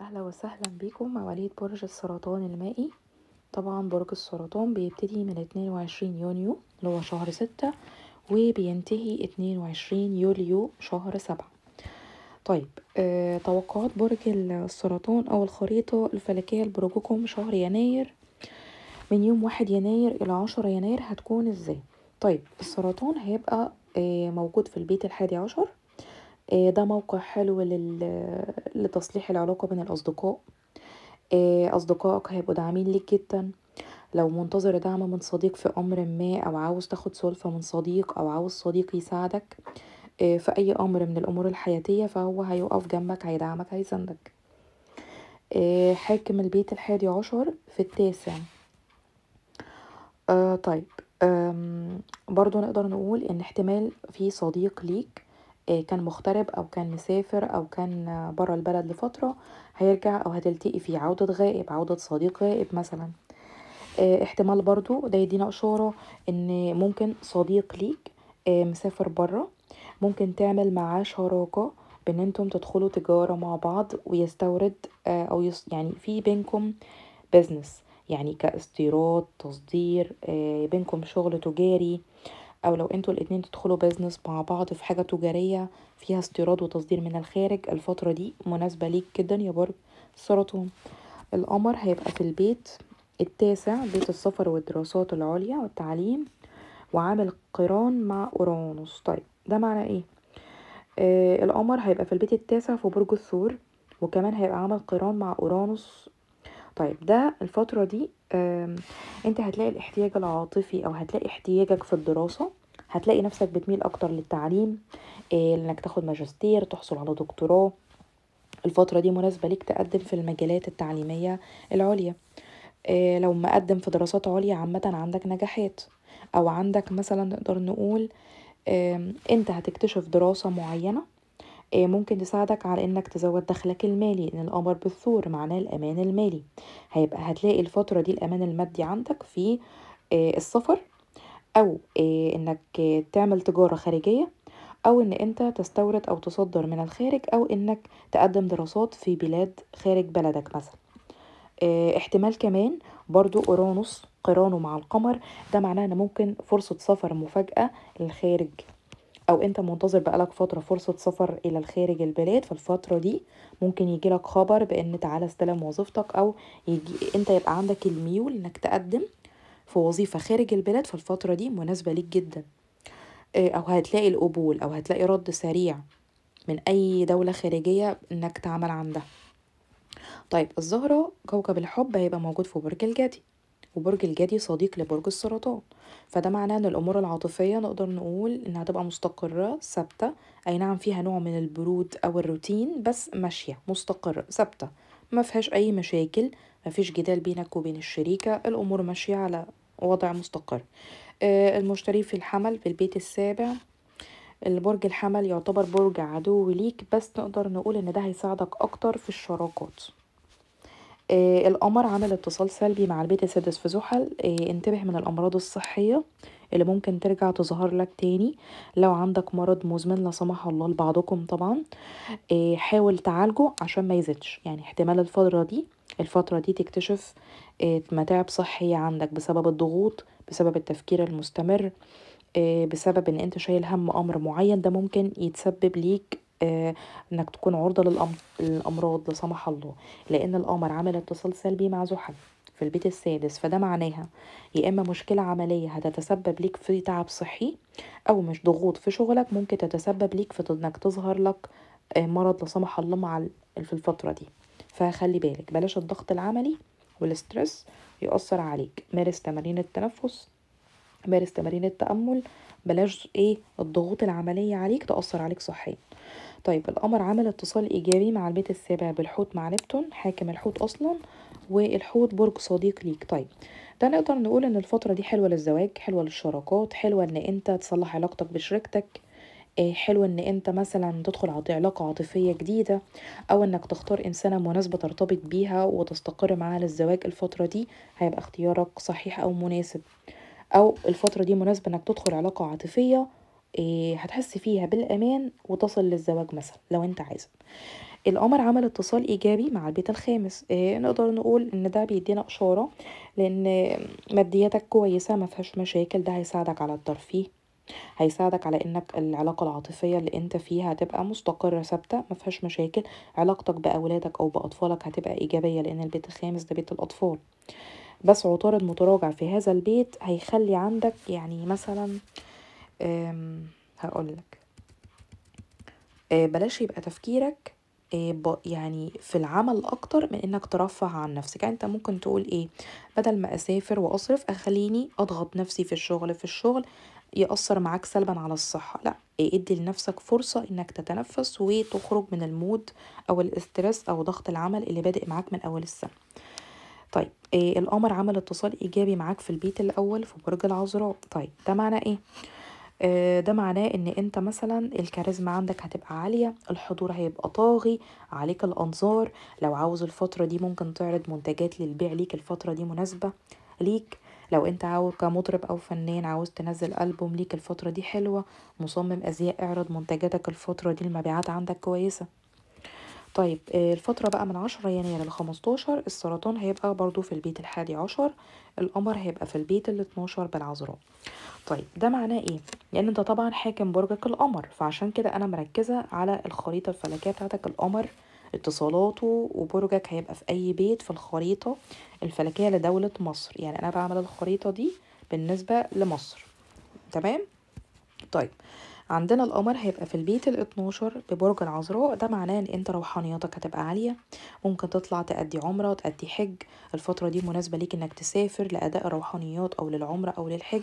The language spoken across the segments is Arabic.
اهلا وسهلا بيكم مواليد برج السرطان المائي طبعا برج السرطان بيبتدي من 22 يونيو اللي هو شهر ستة وبينتهي 22 يوليو شهر سبعة طيب آه، توقعات برج السرطان او الخريطة الفلكية لبرجكم شهر يناير من يوم واحد يناير الى عشرة يناير هتكون ازاي طيب السرطان هيبقى آه، موجود في البيت الحادي عشر آه، ده موقع حلو لتصليح العلاقة بين الأصدقاء آه، أصدقائك هيبقوا داعمين ليك جدا لو منتظر دعم من صديق في أمر ما أو عاوز تاخد سلفة من صديق أو عاوز صديق يساعدك آه، في أي أمر من الأمور الحياتية فهو هيقف جنبك هيدعمك هيسندك حاكم البيت الحادي عشر في التاسع طيب برضو نقدر نقول إن احتمال في صديق ليك آه، كان مغترب او كان مسافر او كان بره البلد لفتره هيرجع او هتلتقي فيه عوده غائب عوده صديق غائب مثلا آه، احتمال برضو ده يدينا اشاره ان ممكن صديق ليك آه، مسافر بره ممكن تعمل معاه شراكه بان انتم تدخلوا تجاره مع بعض ويستورد او يص... يعني في بينكم بزنس يعني كاستيراد تصدير بينكم شغل تجاري او لو انتوا الاتنين تدخلوا بيزنس مع بعض في حاجه تجاريه فيها استيراد وتصدير من الخارج الفتره دي مناسبه ليك جدا يا برج سرطان القمر هيبقى في البيت التاسع بيت السفر والدراسات العليا والتعليم وعامل قران مع اورانوس طيب ده معنى ايه آه القمر هيبقى في البيت التاسع في برج الثور وكمان هيبقى عامل قران مع اورانوس طيب ده الفترة دي انت هتلاقي الاحتياج العاطفي او هتلاقي احتياجك في الدراسه هتلاقي نفسك بتميل اكتر للتعليم آه، انك تاخد ماجستير تحصل على دكتوراه الفترة دي مناسبة ليك تقدم في المجالات التعليمية العليا آه، لو مقدم في دراسات عليا عامة عندك نجاحات أو عندك مثلا نقدر نقول انت هتكتشف دراسة معينة آه، ممكن تساعدك على انك تزود دخلك المالي ان القمر بالثور معناه الامان المالي هيبقى هتلاقي الفترة دي الامان المادي عندك في آه، السفر او آه، انك تعمل تجارة خارجية او ان انت تستورد او تصدر من الخارج او انك تقدم دراسات في بلاد خارج بلدك مثلا احتمال كمان برضو اورانوس قرانه مع القمر ده معناه ان ممكن فرصة سفر مفاجأة للخارج او انت منتظر بقالك فتره فرصه سفر الى الخارج البلاد في الفتره دي ممكن يجيلك خبر بان تعالى استلم وظيفتك او يجي انت يبقى عندك الميول انك تقدم في وظيفه خارج البلاد في الفتره دي مناسبه ليك جدا آه، او هتلاقي القبول او هتلاقي رد سريع من اي دوله خارجيه انك تعمل عندها طيب الزهره كوكب الحب هيبقى موجود في برج الجدي وبرج الجدي صديق لبرج السرطان فده معناه ان الامور العاطفيه نقدر نقول انها تبقى مستقره ثابته اي نعم فيها نوع من البرود او الروتين بس ماشيه مستقره ثابته ما فيهاش اي مشاكل ما فيش جدال بينك وبين الشريكه الامور ماشيه على وضع مستقر آه، المشتري في الحمل في البيت السابع البرج الحمل يعتبر برج عدو ليك بس نقدر نقول ان ده هيساعدك اكتر في الشراكات آه، القمر عمل اتصال سلبي مع البيت السادس في زحل آه، انتبه من الأمراض الصحية اللي ممكن ترجع تظهر لك تاني لو عندك مرض مزمن لا سمح الله لبعضكم طبعا آه، حاول تعالجه عشان ما يزيدش يعني احتمال الفترة دي الفترة دي تكتشف متاعب صحية عندك بسبب الضغوط بسبب التفكير المستمر بسبب ان انت شايل هم امر معين ده ممكن يتسبب ليك آه، انك تكون عرضة للامراض لا سمح الله لان القمر عمل اتصال سلبي مع زحل في البيت السادس فده معناها يا اما مشكله عمليه هتتسبب ليك في تعب صحي او مش ضغوط في شغلك ممكن تتسبب ليك في انك تظهر لك آه، مرض لا سمح الله مع في الفتره دي فخلي بالك بلاش الضغط العملي والسترس يأثر عليك مارس تمارين التنفس مارس تمارين التأمل بلاش ايه الضغوط العملية عليك تأثر عليك صحيا طيب القمر عمل اتصال إيجابي مع البيت السابع بالحوت مع نبتون حاكم الحوت أصلا والحوت برج صديق ليك طيب ده نقدر نقول إن الفترة دي حلوة للزواج حلوة للشراكات حلوة إن أنت تصلح علاقتك بشريكتك آه، حلو ان انت مثلا تدخل على علاقة عاطفية جديدة او انك تختار انسانة مناسبة ترتبط بيها وتستقر معاها للزواج الفترة دي هيبقى اختيارك صحيح او مناسب او الفترة دي مناسبة انك تدخل علاقة عاطفية إيه هتحس فيها بالأمان وتصل للزواج مثلا لو أنت عايزة القمر عمل اتصال إيجابي مع البيت الخامس إيه نقدر نقول إن ده بيدينا إشارة لأن مادياتك كويسة ما فيهاش مشاكل ده هيساعدك على الترفيه هيساعدك على انك العلاقه العاطفيه اللي انت فيها هتبقى مستقره ثابته ما فيهاش مشاكل علاقتك باولادك او باطفالك هتبقى ايجابيه لان البيت الخامس ده بيت الاطفال بس عطارد متراجع في هذا البيت هيخلي عندك يعني مثلا آه هقولك آه، بلاش يبقى تفكيرك آه، يعني في العمل اكتر من انك ترفه عن نفسك يعني انت ممكن تقول ايه بدل ما اسافر واصرف اخليني اضغط نفسي في الشغل في الشغل يأثر معاك سلبا على الصحة لا آه، ادي لنفسك فرصة انك تتنفس وتخرج من المود او الاسترس او ضغط العمل اللي بادئ معاك من اول السنة طيب إيه القمر عمل اتصال ايجابي معاك في البيت الاول في برج العذراء طيب ده معناه ايه آه، ده معناه ان انت مثلا الكاريزما عندك هتبقى عاليه الحضور هيبقى طاغي عليك الانظار لو عاوز الفتره دي ممكن تعرض منتجات للبيع ليك الفتره دي مناسبه ليك لو انت عاوز كمطرب او فنان عاوز تنزل البوم ليك الفتره دي حلوه مصمم ازياء اعرض منتجاتك الفتره دي المبيعات عندك كويسه طيب آه، الفترة بقى من عشرة يناير لخمستاشر السرطان هيبقى برضو في البيت الحادي عشر القمر هيبقى في البيت الاتناشر بالعذراء طيب ده معناه ايه؟ لان انت طبعا حاكم برجك القمر فعشان كده انا مركزة على الخريطة الفلكية بتاعتك القمر اتصالاته وبرجك هيبقى في اي بيت في الخريطة الفلكية لدولة مصر يعني انا بعمل الخريطة دي بالنسبة لمصر تمام؟ طيب عندنا القمر هيبقى في البيت 12 ببرج العذراء ده معناه ان انت روحانياتك هتبقى عالية ممكن تطلع تأدي عمرة تأدي حج الفترة دي مناسبة ليك انك تسافر لأداء الروحانيات او للعمرة او للحج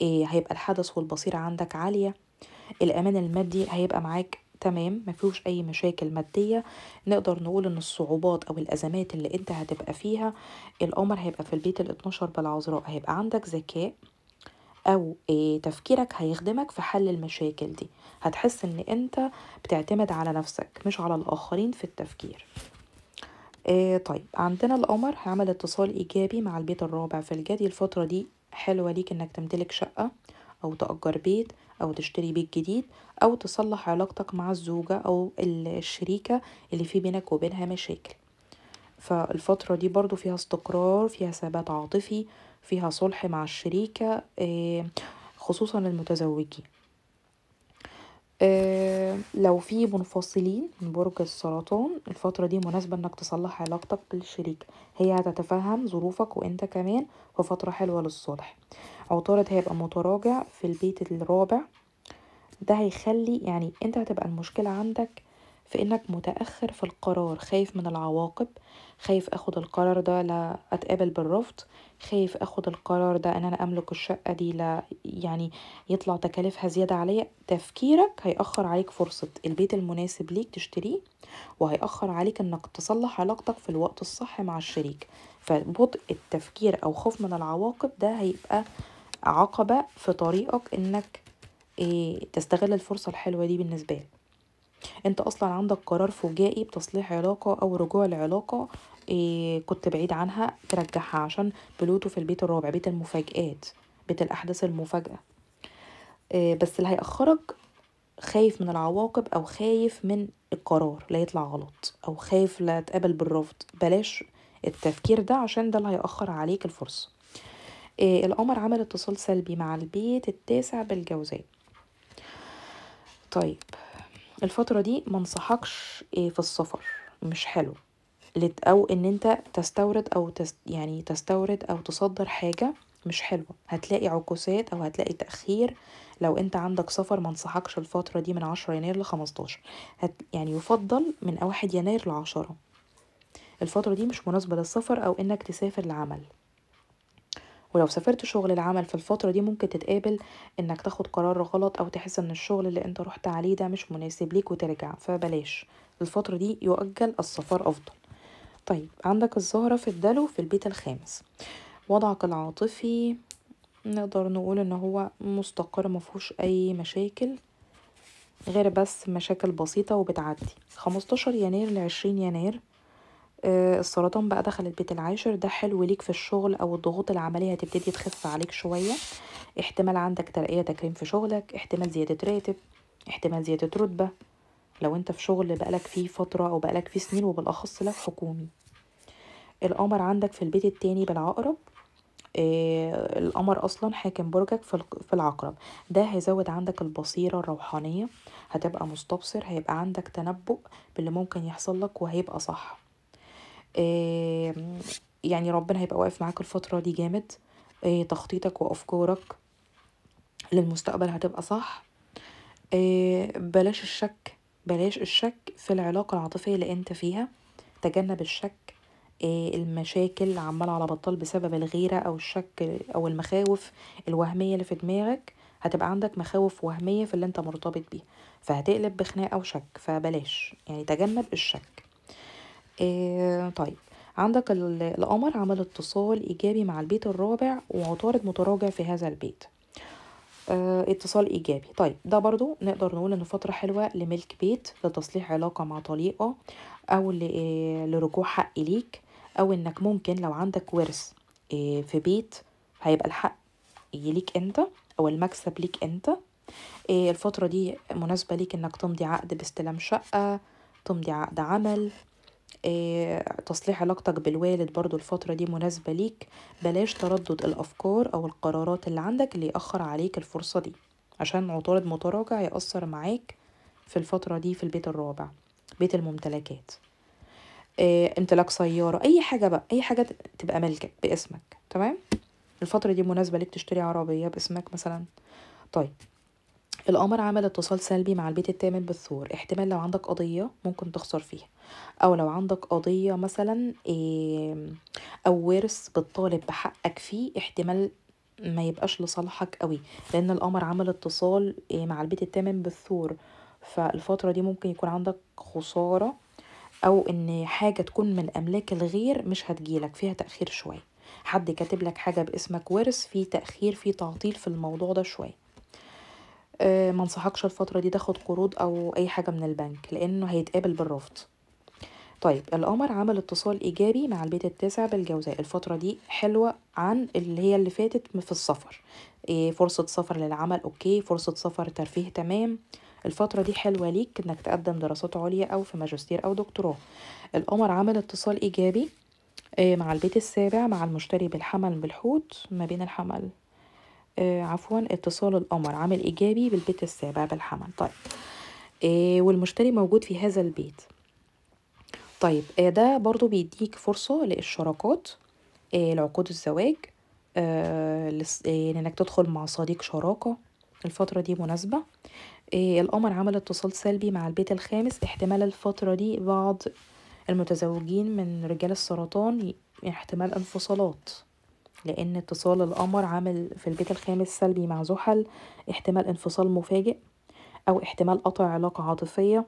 إيه هيبقى الحدث والبصيرة عندك عالية الأمان المادي هيبقى معاك تمام مفيهوش اي مشاكل مادية نقدر نقول ان الصعوبات او الازمات اللي انت هتبقى فيها القمر هيبقى في البيت 12 بالعذراء هيبقى عندك ذكاء او آه، تفكيرك هيخدمك في حل المشاكل دي هتحس ان انت بتعتمد على نفسك مش على الاخرين في التفكير آه، طيب عندنا القمر هعمل اتصال ايجابي مع البيت الرابع في الجدي الفتره دي حلوه ليك انك تمتلك شقه او تاجر بيت او تشتري بيت جديد او تصلح علاقتك مع الزوجه او الشريكه اللي في بينك وبينها مشاكل فالفترة دي برضو فيها استقرار فيها ثبات عاطفي فيها صلح مع الشريكة آه، خصوصا المتزوجين آه، لو في منفصلين من برج السرطان الفترة دي مناسبة انك تصلح علاقتك بالشريك هي هتتفهم ظروفك وانت كمان ففترة حلوة للصلح عطارد هيبقى متراجع في البيت الرابع ده هيخلي يعني انت هتبقى المشكلة عندك في انك متاخر في القرار خايف من العواقب خايف اخد القرار ده لا اتقابل بالرفض خايف اخد القرار ده ان انا املك الشقه دي لا يعني يطلع تكاليفها زياده عليا تفكيرك هيأخر عليك فرصه البيت المناسب ليك تشتريه وهيأخر عليك انك تصلح علاقتك في الوقت الصح مع الشريك فبطء التفكير او خوف من العواقب ده هيبقى عقبه في طريقك انك إيه تستغل الفرصه الحلوه دي بالنسبه لك انت اصلا عندك قرار فجائي بتصليح علاقه او رجوع لعلاقه إيه كنت بعيد عنها ترجعها عشان بلوتو في البيت الرابع بيت المفاجآت بيت الأحداث المفاجأة إيه بس اللي هيأخرك خايف من العواقب أو خايف من القرار لا يطلع غلط أو خايف لا تقابل بالرفض بلاش التفكير ده عشان ده اللي هيأخر عليك الفرصة إيه القمر عمل اتصال سلبي مع البيت التاسع بالجوزاء طيب الفترة دي منصحكش آه، في السفر مش حلو او ان انت تستورد او تست يعني تستورد او تصدر حاجة مش حلوة هتلاقي عكوسات او هتلاقي تأخير لو انت عندك سفر منصحكش الفترة دي من عشرة يناير لخمستاشر هت يعني يفضل من واحد يناير لعشرة الفترة دي مش مناسبة للسفر او انك تسافر لعمل ولو سافرت شغل العمل في الفترة دي ممكن تتقابل انك تاخد قرار غلط او تحس ان الشغل اللي انت رحت عليه ده مش مناسب ليك وترجع فبلاش الفترة دي يؤجل السفر افضل طيب عندك الزهرة في الدلو في البيت الخامس وضعك العاطفي نقدر نقول ان هو مستقر مفهوش اي مشاكل غير بس مشاكل بسيطة وبتعدي 15 يناير لعشرين يناير آه، السرطان بقى دخل البيت العاشر ده حلو ليك في الشغل او الضغوط العمليه هتبتدي تخف عليك شويه احتمال عندك ترقيه تكريم في شغلك احتمال زياده راتب احتمال زياده رتبه لو انت في شغل بقالك فيه فتره او بقالك فيه سنين وبالاخص لك حكومي القمر عندك في البيت التاني بالعقرب آه القمر اصلا حاكم برجك في العقرب ده هيزود عندك البصيره الروحانيه هتبقى مستبصر هيبقى عندك تنبؤ باللي ممكن يحصل لك وهيبقى صح يعني ربنا هيبقى واقف معاك الفترة دي جامد آه، تخطيطك وأفكارك للمستقبل هتبقى صح آه، بلاش الشك بلاش الشك في العلاقة العاطفية اللي انت فيها تجنب الشك آه، المشاكل عمال على بطال بسبب الغيرة أو الشك أو المخاوف الوهمية اللي في دماغك هتبقى عندك مخاوف وهمية في اللي انت مرتبط بيه فهتقلب بخناقة أو شك فبلاش يعني تجنب الشك آه طيب عندك القمر عمل اتصال إيجابي مع البيت الرابع وعطارد متراجع في هذا البيت اه اتصال إيجابي طيب ده برضو نقدر نقول إنه فترة حلوة لملك بيت لتصليح علاقة مع طليقة أو آه، لرجوع حق ليك أو إنك ممكن لو عندك ورث اه في بيت هيبقى الحق ليك أنت أو المكسب ليك أنت اه الفترة دي مناسبة ليك إنك تمضي عقد باستلام شقة تمضي عقد عمل آه، تصليح علاقتك بالوالد برضو الفترة دي مناسبة ليك بلاش تردد الأفكار أو القرارات اللي عندك اللي يأخر عليك الفرصة دي عشان عطارد متراجع يأثر معاك في الفترة دي في البيت الرابع بيت الممتلكات إيه امتلاك سيارة أي حاجة بقى أي حاجة تبقى ملكك باسمك تمام الفترة دي مناسبة ليك تشتري عربية باسمك مثلا طيب القمر عمل اتصال سلبي مع البيت الثامن بالثور احتمال لو عندك قضية ممكن تخسر فيها أو لو عندك قضية مثلا ايه أو ورث بتطالب بحقك فيه احتمال ما يبقاش لصالحك قوي لأن القمر عمل اتصال ايه مع البيت الثامن بالثور فالفترة دي ممكن يكون عندك خسارة أو إن حاجة تكون من أملاك الغير مش هتجيلك فيها تأخير شوية حد كاتب لك حاجة باسمك ورث في تأخير في تعطيل في الموضوع ده شوية آه، ما انصحكش الفتره دي تاخد قروض او اي حاجه من البنك لانه هيتقابل بالرفض طيب القمر عمل اتصال ايجابي مع البيت التاسع بالجوزاء الفتره دي حلوه عن اللي هي اللي فاتت في السفر إيه فرصه سفر للعمل اوكي فرصه سفر ترفيه تمام الفترة دي حلوة ليك انك تقدم دراسات عليا او في ماجستير او دكتوراه القمر عمل اتصال ايجابي آه، مع البيت السابع مع المشتري بالحمل بالحوت ما بين الحمل آه عفوا اتصال القمر عامل إيجابي بالبيت السابع بالحمل طيب آه والمشتري موجود في هذا البيت طيب آه ده برضو بيديك فرصة للشراكات آه لعقود الزواج آه, آه، يعني انك تدخل مع صديق شراكة الفترة دي مناسبة آه القمر عمل اتصال سلبي مع البيت الخامس احتمال الفترة دي بعض المتزوجين من رجال السرطان احتمال انفصالات لأن اتصال القمر عامل في البيت الخامس سلبي مع زحل احتمال انفصال مفاجئ أو احتمال قطع علاقة عاطفية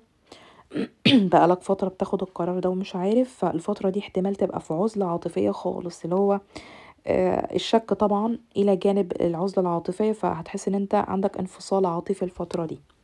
بقالك فترة بتاخد القرار ده ومش عارف فالفترة دي احتمال تبقى في عزلة عاطفية خالص اللي هو آه، الشك طبعا إلى جانب العزلة العاطفية فهتحس إن أنت عندك انفصال عاطفي الفترة دي